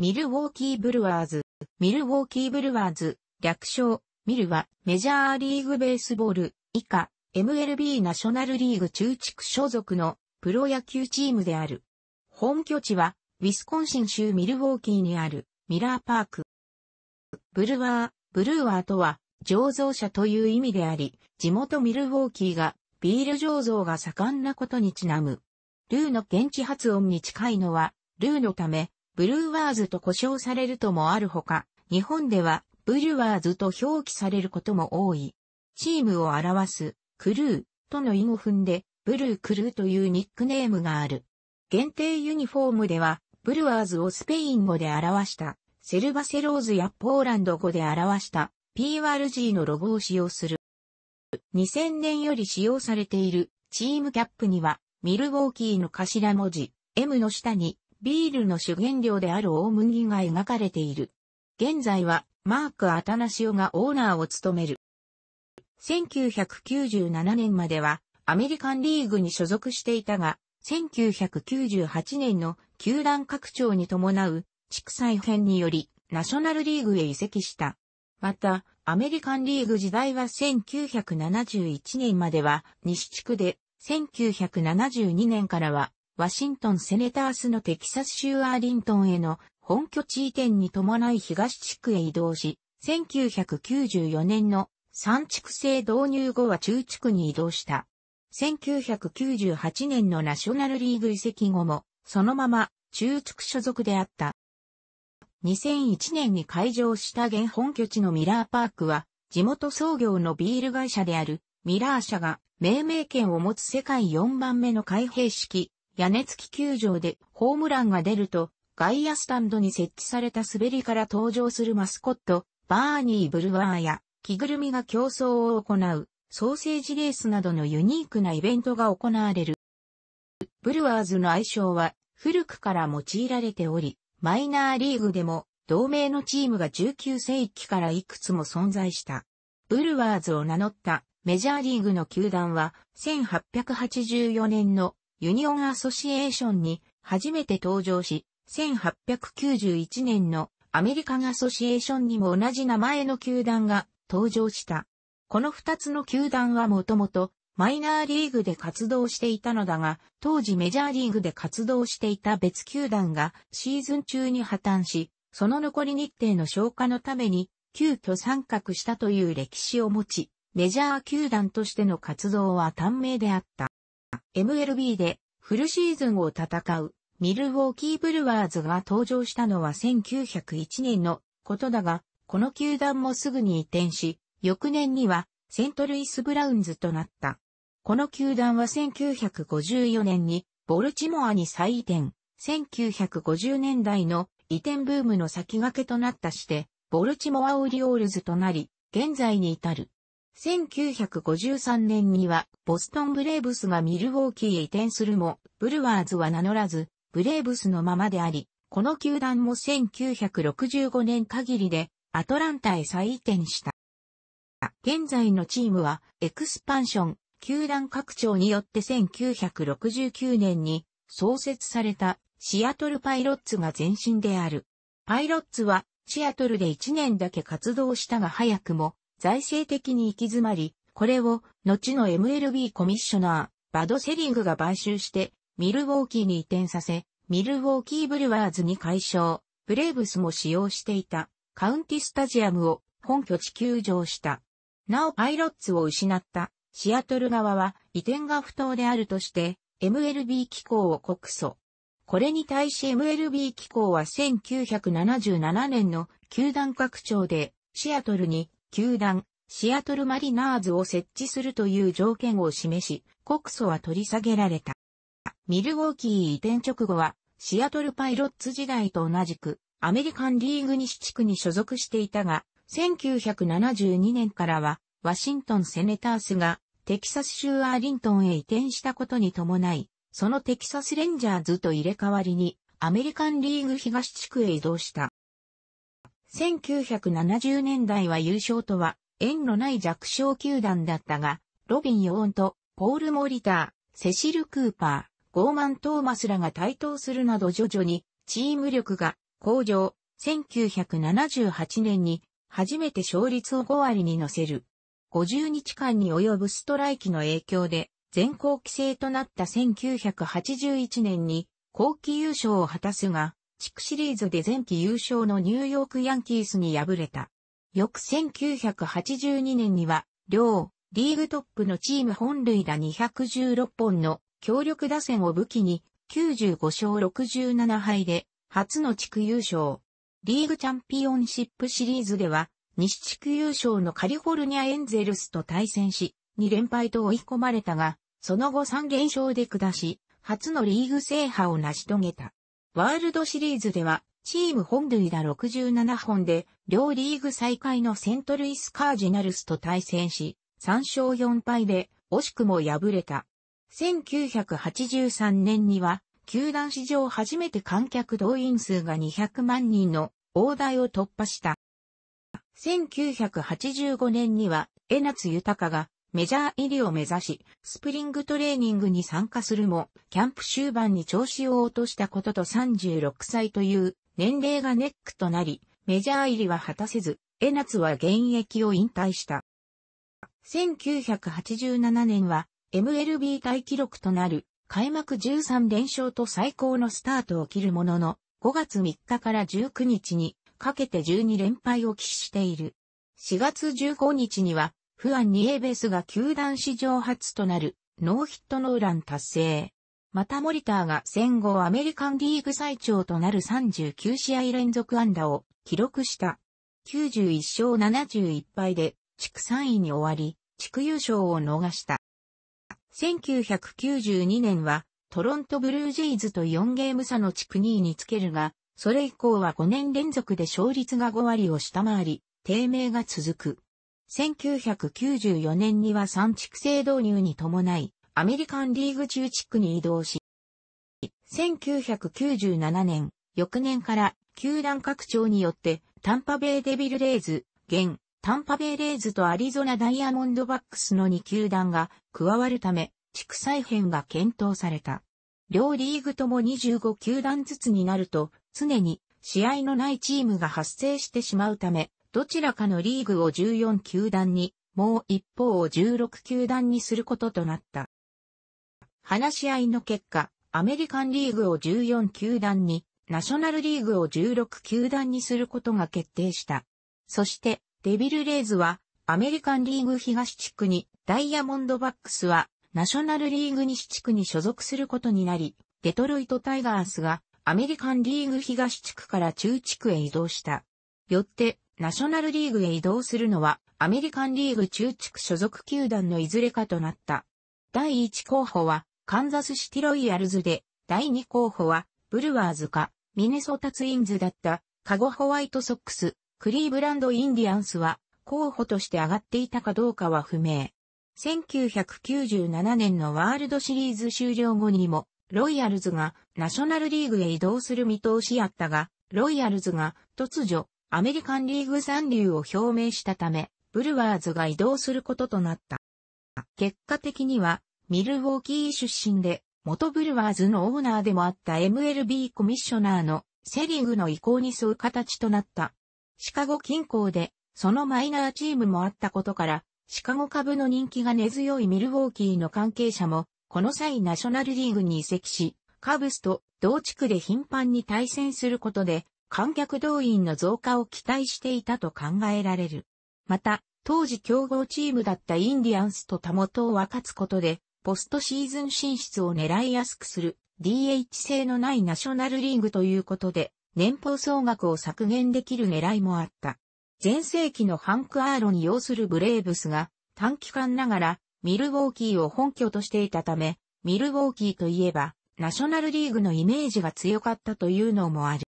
ミルウォーキーブルワーズ、ミルウォーキーブルワーズ、略称、ミルはメジャーリーグベースボール、以下、MLB ナショナルリーグ中地区所属のプロ野球チームである。本拠地は、ウィスコンシン州ミルウォーキーにあるミラーパーク。ブルワー、ブルーワーとは、醸造者という意味であり、地元ミルウォーキーがビール醸造が盛んなことにちなむ。ルーの現地発音に近いのは、ルーのため、ブルーワーズと呼称されるともあるほか、日本ではブルワーズと表記されることも多い。チームを表す、クルーとの意を踏んで、ブルークルーというニックネームがある。限定ユニフォームでは、ブルワーズをスペイン語で表した、セルバセローズやポーランド語で表した、PRG のロゴを使用する。2000年より使用されているチームキャップには、ミルウォーキーの頭文字、M の下にビールの主原料である大麦が描かれている。現在はマーク・アタナシオがオーナーを務める。1997年まではアメリカンリーグに所属していたが、1998年の球団拡張に伴う地区再編によりナショナルリーグへ移籍した。また、アメリカンリーグ時代は1971年までは西地区で1972年からはワシントンセネタースのテキサス州アーリントンへの本拠地移転に伴い東地区へ移動し、1994年の三地区制導入後は中地区に移動した。1998年のナショナルリーグ移籍後も、そのまま中地区所属であった。2001年に開場した現本拠地のミラーパークは、地元創業のビール会社であるミラー社が命名権を持つ世界4番目の開閉式屋根付き球場でホームランが出ると、外野スタンドに設置された滑りから登場するマスコット、バーニー・ブルワーや、着ぐるみが競争を行う、ソーセージレースなどのユニークなイベントが行われる。ブルワーズの愛称は、古くから用いられており、マイナーリーグでも、同盟のチームが19世紀からいくつも存在した。ブルワーズを名乗ったメジャーリーグの球団は1884年のユニオンアソシエーションに初めて登場し、1891年のアメリカンアソシエーションにも同じ名前の球団が登場した。この二つの球団はもともとマイナーリーグで活動していたのだが、当時メジャーリーグで活動していた別球団がシーズン中に破綻し、その残り日程の消化のために急遽参画したという歴史を持ち、メジャー球団としての活動は短命であった。MLB でフルシーズンを戦うミルウォーキーブルワーズが登場したのは1901年のことだが、この球団もすぐに移転し、翌年にはセントルイスブラウンズとなった。この球団は1954年にボルチモアに再移転、1950年代の移転ブームの先駆けとなったして、ボルチモアオリオールズとなり、現在に至る。1953年には、ボストンブレーブスがミルウォーキーへ移転するも、ブルワーズは名乗らず、ブレーブスのままであり、この球団も1965年限りで、アトランタへ再移転した。現在のチームは、エクスパンション、球団拡張によって1969年に創設されたシアトルパイロッツが前身である。パイロッツはシアトルで1年だけ活動したが早くも財政的に行き詰まり、これを後の MLB コミッショナー、バドセリングが買収して、ミルウォーキーに移転させ、ミルウォーキーブルワーズに解消、ブレーブスも使用していたカウンティスタジアムを本拠地球場した。なおパイロッツを失ったシアトル側は移転が不当であるとして MLB 機構を告訴。これに対し MLB 機構は1977年の球団拡張でシアトルに球団、シアトルマリナーズを設置するという条件を示し、告訴は取り下げられた。ミルウォーキー移転直後は、シアトルパイロッツ時代と同じく、アメリカンリーグ西地区に所属していたが、1972年からは、ワシントンセネタースが、テキサス州アーリントンへ移転したことに伴い、そのテキサスレンジャーズと入れ替わりに、アメリカンリーグ東地区へ移動した。1970年代は優勝とは縁のない弱小球団だったが、ロビン・ヨーンとポール・モリター、セシル・クーパー、ゴーマン・トーマスらが台頭するなど徐々にチーム力が向上。1978年に初めて勝率を5割に乗せる。50日間に及ぶストライキの影響で全校規制となった1981年に後期優勝を果たすが、地区シリーズで前期優勝のニューヨークヤンキースに敗れた。翌1982年には、両、リーグトップのチーム本塁打216本の強力打線を武器に、95勝67敗で、初の地区優勝。リーグチャンピオンシップシリーズでは、西地区優勝のカリフォルニアエンゼルスと対戦し、2連敗と追い込まれたが、その後3連勝で下し、初のリーグ制覇を成し遂げた。ワールドシリーズでは、チーム本塁打67本で、両リーグ最下位のセントルイスカージナルスと対戦し、3勝4敗で、惜しくも敗れた。1983年には、球団史上初めて観客動員数が200万人の大台を突破した。1985年には、江夏豊がメジャー入りを目指し、スプリングトレーニングに参加するも、キャンプ終盤に調子を落としたことと36歳という年齢がネックとなり、メジャー入りは果たせず、江夏は現役を引退した。1987年は MLB 大記録となる開幕13連勝と最高のスタートを切るものの、5月3日から19日にかけて12連敗を喫している。4月15日にはフアン・ニエベスが球団史上初となるノーヒットノーラン達成。またモリターが戦後アメリカンリーグ最長となる39試合連続安打を記録した。91勝71敗で地区3位に終わり、地区優勝を逃した。1992年はトロントブルージェイズと4ゲーム差の地区2位につけるが、それ以降は5年連続で勝率が5割を下回り、低迷が続く。1994年には3地区制導入に伴い、アメリカンリーグ中地区に移動し、1997年、翌年から球団拡張によってタンパベイデビルレイズ、現タンパベイレーズとアリゾナダイヤモンドバックスの2球団が加わるため、地区再編が検討された。両リーグとも25球団ずつになると、常に試合のないチームが発生してしまうため、どちらかのリーグを14球団に、もう一方を16球団にすることとなった。話し合いの結果、アメリカンリーグを14球団に、ナショナルリーグを16球団にすることが決定した。そして、デビルレイズは、アメリカンリーグ東地区に、ダイヤモンドバックスは、ナショナルリーグ西地区に所属することになり、デトロイトタイガースが、アメリカンリーグ東地区から中地区へ移動した。よって、ナショナルリーグへ移動するのは、アメリカンリーグ中地区所属球団のいずれかとなった。第1候補は、カンザスシティロイヤルズで、第2候補は、ブルワーズか、ミネソタツインズだった、カゴホワイトソックス、クリーブランドインディアンスは、候補として上がっていたかどうかは不明。1997年のワールドシリーズ終了後にも、ロイヤルズがナショナルリーグへ移動する見通しやったが、ロイヤルズが突如アメリカンリーグ残留を表明したため、ブルワーズが移動することとなった。結果的には、ミルウォーキー出身で、元ブルワーズのオーナーでもあった MLB コミッショナーのセリングの意向に沿う形となった。シカゴ近郊で、そのマイナーチームもあったことから、シカゴ株の人気が根強いミルウォーキーの関係者も、この際ナショナルリーグに移籍し、カブスと同地区で頻繁に対戦することで、観客動員の増加を期待していたと考えられる。また、当時強豪チームだったインディアンスとたもとを分かつことで、ポストシーズン進出を狙いやすくする DH 制のないナショナルリーグということで、年俸総額を削減できる狙いもあった。前世紀のハンク・アーロン要するブレーブスが短期間ながらミルウォーキーを本拠としていたため、ミルウォーキーといえばナショナルリーグのイメージが強かったというのもある。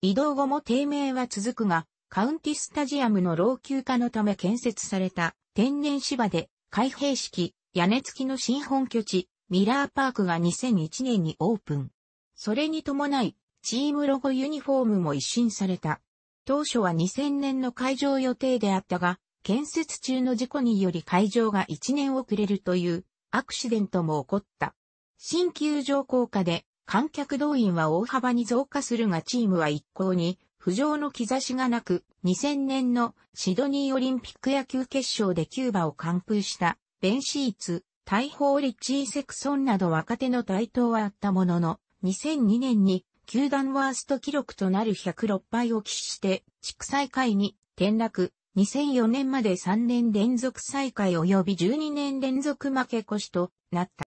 移動後も低迷は続くが、カウンティスタジアムの老朽化のため建設された天然芝で開閉式、屋根付きの新本拠地、ミラーパークが2001年にオープン。それに伴い、チームロゴユニフォームも一新された。当初は2000年の会場予定であったが、建設中の事故により会場が1年遅れるというアクシデントも起こった。新球場効果で観客動員は大幅に増加するがチームは一向に浮上の兆しがなく、2000年のシドニーオリンピック野球決勝でキューバを完封したベンシーツ、大砲リッチー・セクソンなど若手の台頭はあったものの、2002年に球団ワースト記録となる106敗を喫して、地区再開に転落。2004年まで3年連続再開及び12年連続負け越しとなった。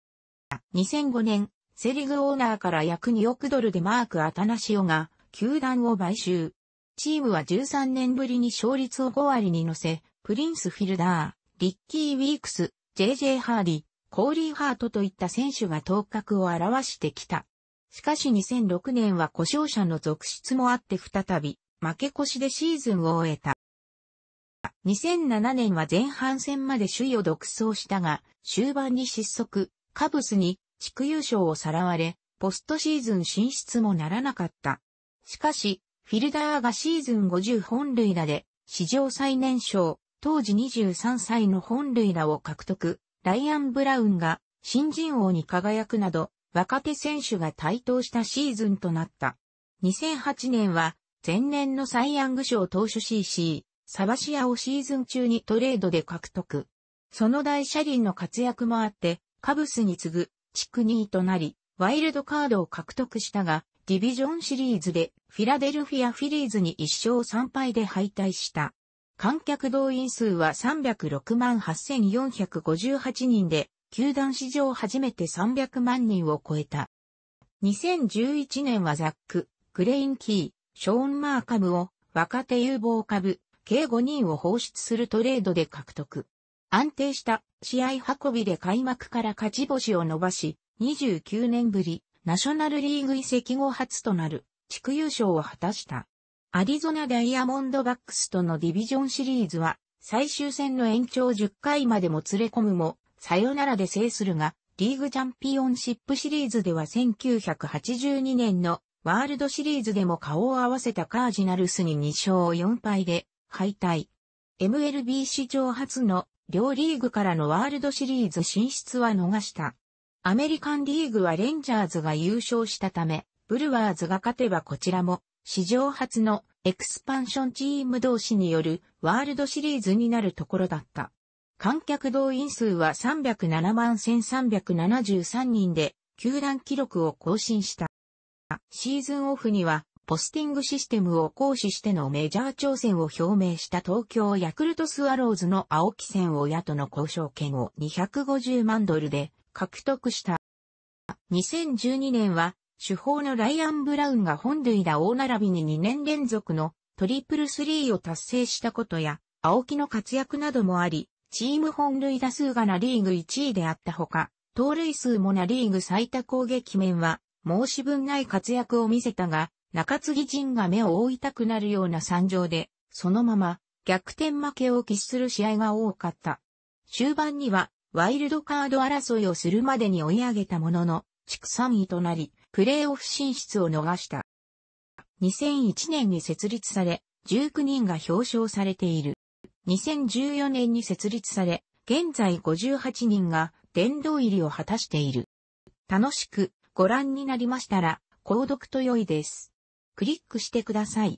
2005年、セリグオーナーから約2億ドルでマーク・アタナシオが、球団を買収。チームは13年ぶりに勝率を5割に乗せ、プリンス・フィルダー、リッキー・ウィークス、JJ ハーリー、コーリー・ハートといった選手が頭角を表してきた。しかし2006年は故障者の続出もあって再び、負け越しでシーズンを終えた。2007年は前半戦まで首位を独走したが、終盤に失速、カブスに地区優勝をさらわれ、ポストシーズン進出もならなかった。しかし、フィルダーがシーズン50本塁打で、史上最年少、当時23歳の本塁打を獲得、ライアン・ブラウンが新人王に輝くなど、若手選手が台頭したシーズンとなった。2008年は、前年のサイ・ヤング賞投手 CC、サバシアをシーズン中にトレードで獲得。その大車輪の活躍もあって、カブスに次ぐ地区2位となり、ワイルドカードを獲得したが、ディビジョンシリーズでフィラデルフィアフィリーズに1勝3敗で敗退した。観客動員数は306万8458人で、球団史上初めて300万人を超えた。2011年はザック、グレインキー、ショーン・マーカブを若手有望株、計5人を放出するトレードで獲得。安定した試合運びで開幕から勝ち星を伸ばし、29年ぶり、ナショナルリーグ移籍後初となる地区優勝を果たした。アリゾナダイヤモンドバックスとのディビジョンシリーズは最終戦の延長10回までも連れ込むも、さよならで制するが、リーグチャンピオンシップシリーズでは1982年のワールドシリーズでも顔を合わせたカージナルスに2勝4敗で敗退。MLB 史上初の両リーグからのワールドシリーズ進出は逃した。アメリカンリーグはレンジャーズが優勝したため、ブルワーズが勝てばこちらも、史上初のエクスパンションチーム同士によるワールドシリーズになるところだった。観客動員数は307万1373人で、球団記録を更新した。シーズンオフには、ポスティングシステムを行使してのメジャー挑戦を表明した東京ヤクルトスワローズの青木千親との交渉権を250万ドルで獲得した。2012年は、主砲のライアン・ブラウンが本塁打大並びに2年連続のトリプルスリーを達成したことや、青木の活躍などもあり、チーム本塁打数がナリーグ1位であったほか、盗塁数もナリーグ最多攻撃面は申し分ない活躍を見せたが、中継ぎ陣が目を覆いたくなるような惨状で、そのまま逆転負けを喫する試合が多かった。終盤にはワイルドカード争いをするまでに追い上げたものの、畜産3位となり、プレーオフ進出を逃した。2001年に設立され、19人が表彰されている。2014年に設立され、現在58人が殿堂入りを果たしている。楽しくご覧になりましたら、購読と良いです。クリックしてください。